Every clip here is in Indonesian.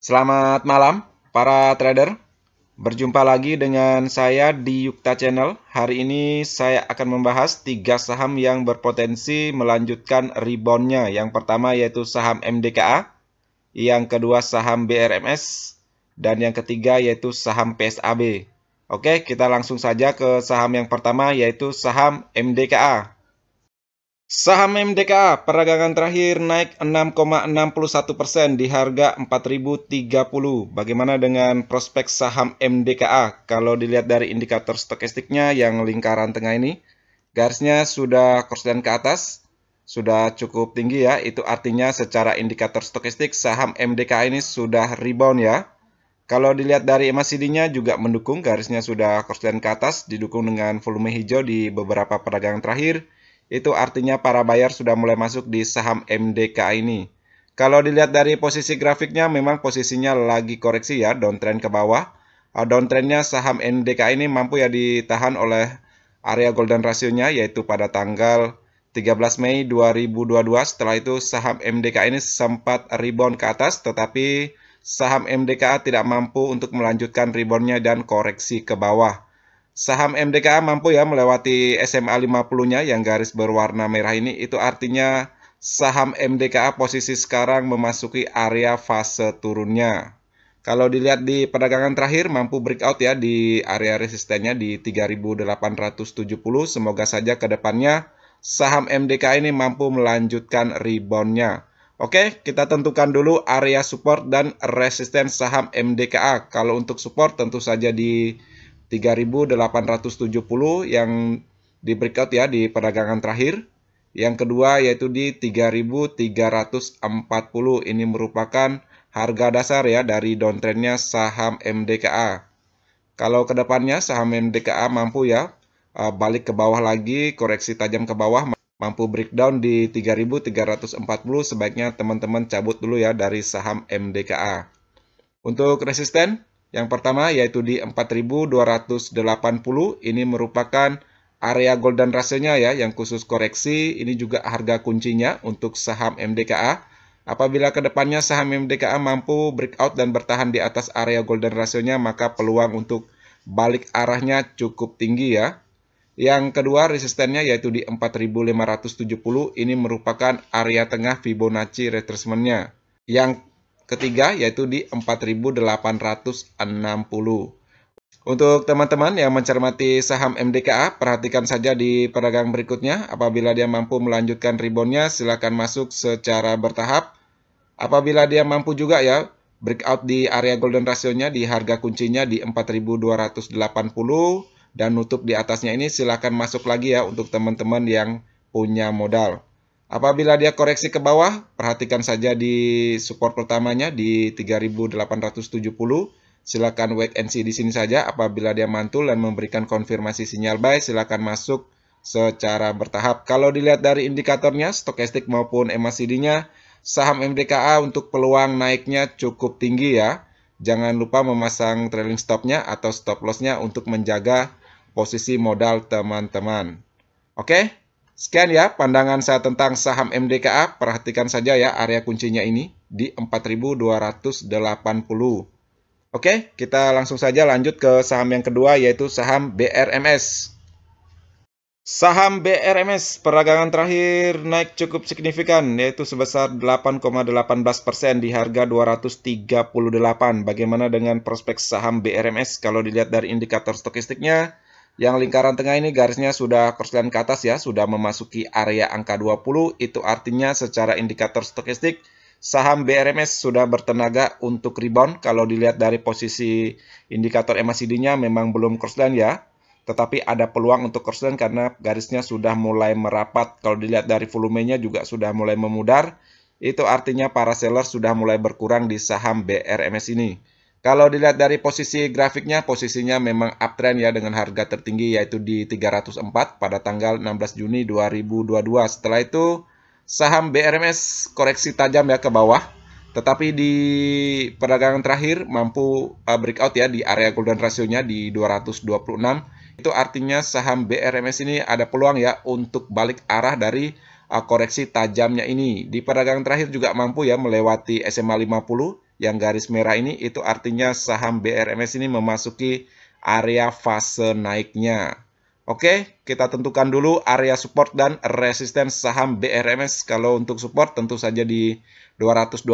Selamat malam para trader. Berjumpa lagi dengan saya di Yukta Channel. Hari ini saya akan membahas tiga saham yang berpotensi melanjutkan reboundnya. Yang pertama yaitu saham MDKA, yang kedua saham BRMS, dan yang ketiga yaitu saham PSAB. Oke, kita langsung saja ke saham yang pertama yaitu saham MDKA. Saham MDKA perdagangan terakhir naik 6,61 persen di harga 4.030. Bagaimana dengan prospek saham MDKA? Kalau dilihat dari indikator stokastiknya yang lingkaran tengah ini, garisnya sudah cross ke atas, sudah cukup tinggi ya. Itu artinya secara indikator stokastik saham MDKA ini sudah rebound ya. Kalau dilihat dari MACD-nya juga mendukung, garisnya sudah cross ke atas, didukung dengan volume hijau di beberapa peragangan terakhir itu artinya para buyer sudah mulai masuk di saham MDK ini. Kalau dilihat dari posisi grafiknya, memang posisinya lagi koreksi ya, downtrend ke bawah. Uh, downtrendnya saham MDK ini mampu ya ditahan oleh area golden rasionya, yaitu pada tanggal 13 Mei 2022. Setelah itu saham MDK ini sempat rebound ke atas, tetapi saham MDK tidak mampu untuk melanjutkan reboundnya dan koreksi ke bawah. Saham MDKA mampu ya melewati SMA 50-nya yang garis berwarna merah ini itu artinya saham MDKA posisi sekarang memasuki area fase turunnya. Kalau dilihat di perdagangan terakhir mampu breakout ya di area resistennya di 3870. Semoga saja ke depannya saham MDKA ini mampu melanjutkan reboundnya. Oke, kita tentukan dulu area support dan resisten saham MDKA. Kalau untuk support tentu saja di 3.870 yang di breakout ya di perdagangan terakhir. Yang kedua yaitu di 3.340 ini merupakan harga dasar ya dari downtrendnya saham MDKA. Kalau kedepannya saham MDKA mampu ya uh, balik ke bawah lagi, koreksi tajam ke bawah, mampu breakdown di 3.340 sebaiknya teman-teman cabut dulu ya dari saham MDKA. Untuk resisten yang pertama yaitu di 4280 ini merupakan area golden rasionya ya yang khusus koreksi. Ini juga harga kuncinya untuk saham MDKA. Apabila kedepannya saham MDKA mampu breakout dan bertahan di atas area golden rasionya maka peluang untuk balik arahnya cukup tinggi ya. Yang kedua resistennya yaitu di 4570 ini merupakan area tengah Fibonacci retracement-nya. Yang ketiga yaitu di 4860. Untuk teman-teman yang mencermati saham MDKA, perhatikan saja di pedagang berikutnya. Apabila dia mampu melanjutkan reboundnya, silakan masuk secara bertahap. Apabila dia mampu juga ya, breakout di area golden rasionya di harga kuncinya di 4280 dan nutup di atasnya ini silakan masuk lagi ya untuk teman-teman yang punya modal. Apabila dia koreksi ke bawah, perhatikan saja di support pertamanya di 3870. Silakan wait and see di sini saja. Apabila dia mantul dan memberikan konfirmasi sinyal buy, silakan masuk secara bertahap. Kalau dilihat dari indikatornya, stokastik maupun MACD-nya, saham MDKA untuk peluang naiknya cukup tinggi ya. Jangan lupa memasang trailing stopnya atau stop loss-nya untuk menjaga posisi modal teman-teman. Oke? Okay? Sekian ya pandangan saya tentang saham MDKA. Perhatikan saja ya area kuncinya ini di 4280. Oke, kita langsung saja lanjut ke saham yang kedua yaitu saham BRMS. Saham BRMS peragangan terakhir naik cukup signifikan yaitu sebesar 8,18% di harga 238. Bagaimana dengan prospek saham BRMS kalau dilihat dari indikator stokistiknya? Yang lingkaran tengah ini garisnya sudah korslen ke atas ya, sudah memasuki area angka 20. Itu artinya secara indikator stokistik, saham BRMS sudah bertenaga untuk rebound. Kalau dilihat dari posisi indikator MACD-nya memang belum korslen ya. Tetapi ada peluang untuk korslen karena garisnya sudah mulai merapat. Kalau dilihat dari volumenya juga sudah mulai memudar. Itu artinya para seller sudah mulai berkurang di saham BRMS ini. Kalau dilihat dari posisi grafiknya, posisinya memang uptrend ya dengan harga tertinggi yaitu di 304 pada tanggal 16 Juni 2022. Setelah itu saham BRMS koreksi tajam ya ke bawah. Tetapi di perdagangan terakhir mampu uh, breakout ya di area golden ratio-nya di 226. Itu artinya saham BRMS ini ada peluang ya untuk balik arah dari uh, koreksi tajamnya ini. Di perdagangan terakhir juga mampu ya melewati SMA 50 yang garis merah ini itu artinya saham BRMS ini memasuki area fase naiknya. Oke, kita tentukan dulu area support dan resisten saham BRMS. Kalau untuk support tentu saja di 226,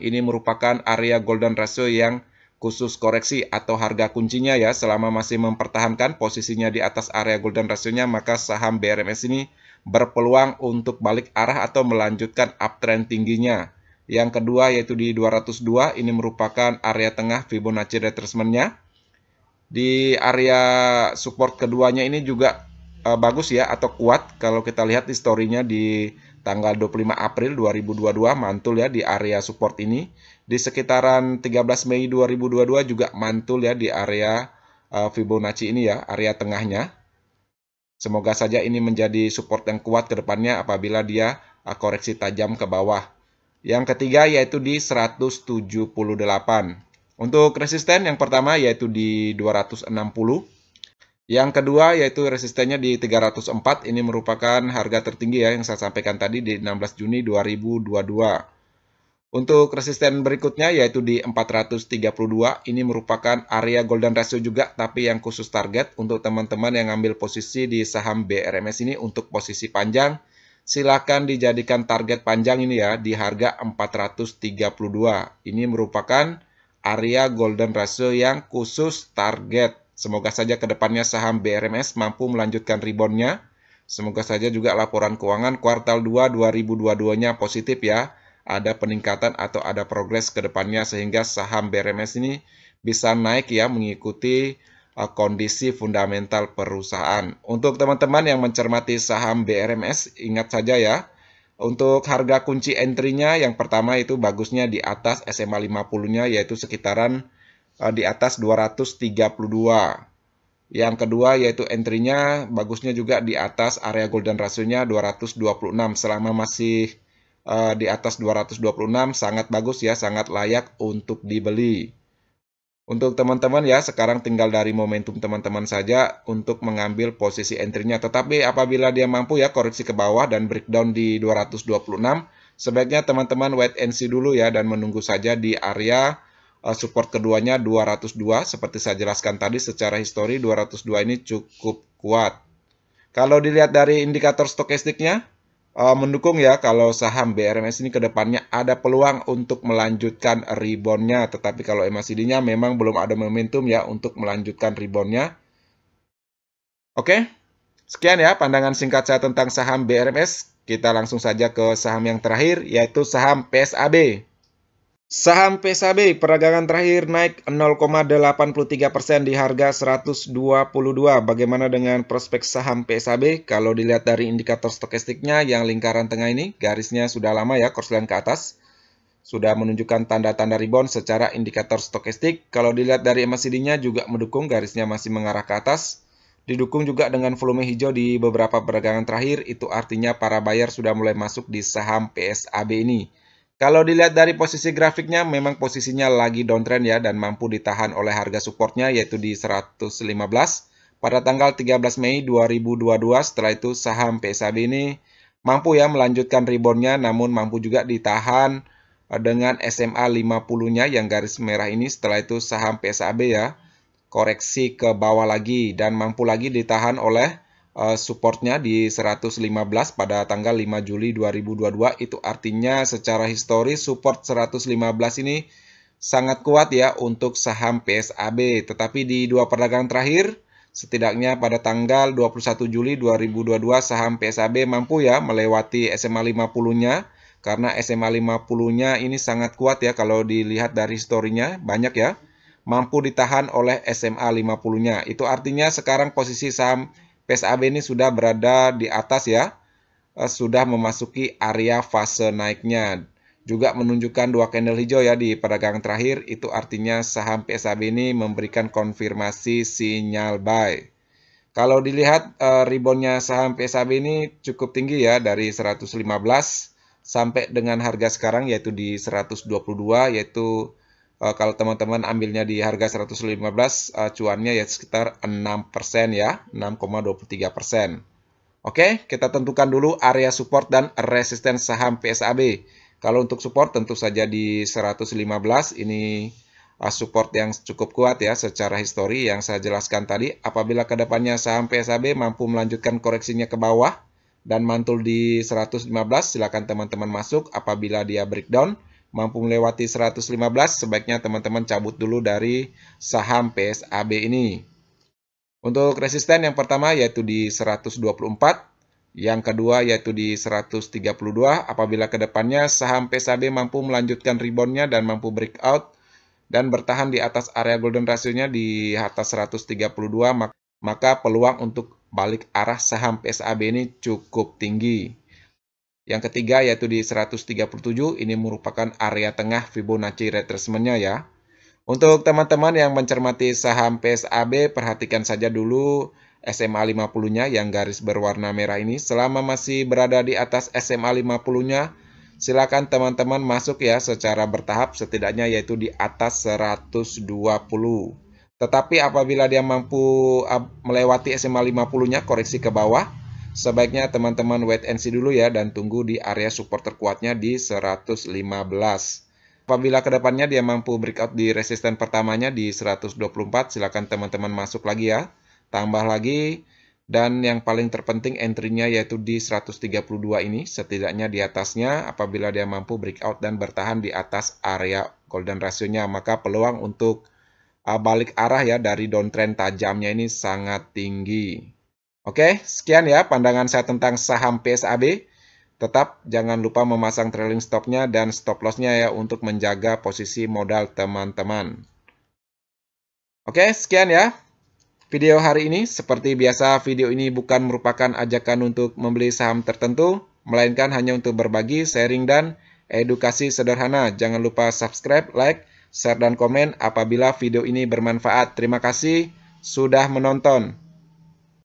ini merupakan area golden ratio yang khusus koreksi atau harga kuncinya ya. Selama masih mempertahankan posisinya di atas area golden ratio-nya, maka saham BRMS ini berpeluang untuk balik arah atau melanjutkan uptrend tingginya. Yang kedua yaitu di 202 ini merupakan area tengah Fibonacci retracement-nya. Di area support keduanya ini juga uh, bagus ya atau kuat kalau kita lihat historinya di tanggal 25 April 2022 mantul ya di area support ini di sekitaran 13 Mei 2022 juga mantul ya di area uh, Fibonacci ini ya area tengahnya semoga saja ini menjadi support yang kuat ke depannya apabila dia uh, koreksi tajam ke bawah yang ketiga yaitu di 178. Untuk resisten yang pertama yaitu di 260. Yang kedua yaitu resistennya di 304. Ini merupakan harga tertinggi ya yang saya sampaikan tadi di 16 Juni 2022. Untuk resisten berikutnya yaitu di 432, ini merupakan area golden ratio juga, tapi yang khusus target untuk teman-teman yang ambil posisi di saham BRMS ini untuk posisi panjang Silakan dijadikan target panjang ini ya di harga 432. Ini merupakan area golden ratio yang khusus target. Semoga saja kedepannya saham BRMS mampu melanjutkan reboundnya. Semoga saja juga laporan keuangan kuartal 2 2022-nya positif ya. Ada peningkatan atau ada progres kedepannya sehingga saham BRMS ini bisa naik ya mengikuti Eh, kondisi fundamental perusahaan. Untuk teman-teman yang mencermati saham BRMS, ingat saja ya, untuk harga kunci entry-nya yang pertama itu bagusnya di atas SMA 50-nya yaitu sekitaran eh, di atas 232. Yang kedua yaitu entry-nya bagusnya juga di atas area golden ratio-nya 226 selama masih eh, di atas 226 sangat bagus ya, sangat layak untuk dibeli. Untuk teman-teman ya, sekarang tinggal dari momentum teman-teman saja untuk mengambil posisi entry-nya. Tetapi apabila dia mampu ya koreksi ke bawah dan breakdown di 226, sebaiknya teman-teman wait and see dulu ya dan menunggu saja di area eh, support keduanya 202. Seperti saya jelaskan tadi secara histori 202 ini cukup kuat. Kalau dilihat dari indikator stokastiknya, uh, mendukung ya kalau saham BRMS ini kedepannya ada peluang untuk melanjutkan reboundnya. Tetapi kalau MACD-nya memang belum ada momentum ya untuk melanjutkan reboundnya. Oke, sekian ya pandangan singkat saya tentang saham BRMS. Kita langsung saja ke saham yang terakhir yaitu saham PSAB. Saham PSAB peragangan terakhir naik 0,83 persen di harga 122. Bagaimana dengan prospek saham PSAB? Kalau dilihat dari indikator stokastiknya yang lingkaran tengah ini, garisnya sudah lama ya, korslen ke atas. Sudah menunjukkan tanda-tanda rebound secara indikator stokastik. Kalau dilihat dari MACD-nya juga mendukung, garisnya masih mengarah ke atas. Didukung juga dengan volume hijau di beberapa peragangan terakhir, itu artinya para buyer sudah mulai masuk di saham PSAB ini. Kalau dilihat dari posisi grafiknya memang posisinya lagi downtrend ya dan mampu ditahan oleh harga supportnya yaitu di 115 pada tanggal 13 Mei 2022 setelah itu saham PSAB ini mampu ya melanjutkan reboundnya namun mampu juga ditahan eh, dengan SMA 50-nya yang garis merah ini setelah itu saham PSAB ya koreksi ke bawah lagi dan mampu lagi ditahan oleh Eh, supportnya di 115 pada tanggal 5 Juli 2022 itu artinya secara historis support 115 ini sangat kuat ya untuk saham PSAB tetapi di dua perdagangan terakhir setidaknya pada tanggal 21 Juli 2022 saham PSAB mampu ya melewati SMA 50-nya karena SMA 50-nya ini sangat kuat ya kalau dilihat dari historinya banyak ya mampu ditahan oleh SMA 50-nya itu artinya sekarang posisi saham PSAB ini sudah berada di atas ya, eh, sudah memasuki area fase naiknya. Juga menunjukkan dua candle hijau ya di perdagangan terakhir, itu artinya saham PSAB ini memberikan konfirmasi sinyal buy. Kalau dilihat eh, reboundnya saham PSAB ini cukup tinggi ya dari 115 sampai dengan harga sekarang yaitu di 122 yaitu uh, kalau teman-teman ambilnya di harga 115 uh, eh, cuannya ya sekitar 6% persen ya 6,23% persen. Oke, kita tentukan dulu area support dan resisten saham PSAB. Kalau untuk support tentu saja di 115 ini eh, support yang cukup kuat ya secara histori yang saya jelaskan tadi. Apabila kedepannya saham PSAB mampu melanjutkan koreksinya ke bawah dan mantul di 115 silakan teman-teman masuk apabila dia breakdown mampu melewati 115, sebaiknya teman-teman cabut dulu dari saham PSAB ini. Untuk resisten yang pertama yaitu di 124, yang kedua yaitu di 132 apabila kedepannya saham PSAB mampu melanjutkan reboundnya dan mampu breakout dan bertahan di atas area golden ratio-nya di atas 132 maka peluang untuk balik arah saham PSAB ini cukup tinggi. Yang ketiga yaitu di 137, ini merupakan area tengah Fibonacci retracement-nya ya. Untuk teman-teman yang mencermati saham PSAB, perhatikan saja dulu SMA 50-nya yang garis berwarna merah ini. Selama masih berada di atas SMA 50-nya, silakan teman-teman masuk ya secara bertahap setidaknya yaitu di atas 120. Tetapi apabila dia mampu ah, melewati SMA 50-nya koreksi ke bawah, Sebaiknya teman-teman wait and see dulu ya dan tunggu di area support terkuatnya di 115. Apabila kedepannya dia mampu breakout di resisten pertamanya di 124, silakan teman-teman masuk lagi ya. Tambah lagi, dan yang paling terpenting entry-nya yaitu di 132 ini, setidaknya di atasnya apabila dia mampu breakout dan bertahan di atas area golden ratio-nya, maka peluang untuk uh, balik arah ya dari downtrend tajamnya ini sangat tinggi. Oke, sekian ya pandangan saya tentang saham PSAB. Tetap jangan lupa memasang trailing stopnya dan stop lossnya ya untuk menjaga posisi modal teman-teman. Oke, sekian ya video hari ini. Seperti biasa, video ini bukan merupakan ajakan untuk membeli saham tertentu, melainkan hanya untuk berbagi, sharing, dan edukasi sederhana. Jangan lupa subscribe, like, share, dan komen apabila video ini bermanfaat. Terima kasih sudah menonton.